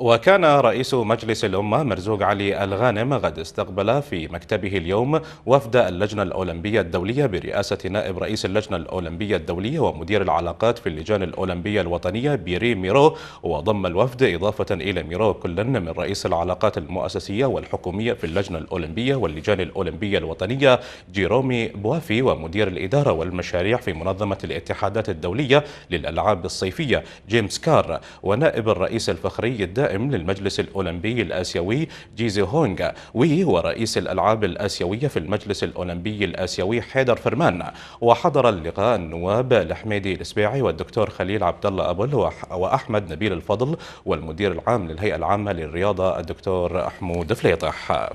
وكان رئيس مجلس الأمة مرزوق علي الغانم قد استقبل في مكتبه اليوم وفد اللجنة الأولمبية الدولية برئاسة نائب رئيس اللجنة الأولمبية الدولية ومدير العلاقات في اللجان الأولمبية الوطنية بيري ميرو وضم الوفد إضافة إلى ميرو كلا من رئيس العلاقات المؤسسية والحكومية في اللجنة الأولمبية واللجان الأولمبية الوطنية جيرومي بوافي ومدير الإدارة والمشاريع في منظمة الاتحادات الدولية للألعاب الصيفية جيمس كار ونائب الرئيس الفخري الدائم الدائم للمجلس الأولمبي الآسيوي جيزي هونغ هو رئيس الألعاب الآسيوية في المجلس الأولمبي الآسيوي حيدر فرمان وحضر اللقاء النواب الحميدي الإسباعي والدكتور خليل عبد الله أبل وأحمد نبيل الفضل والمدير العام للهيئة العامة للرياضة الدكتور حمود فليطح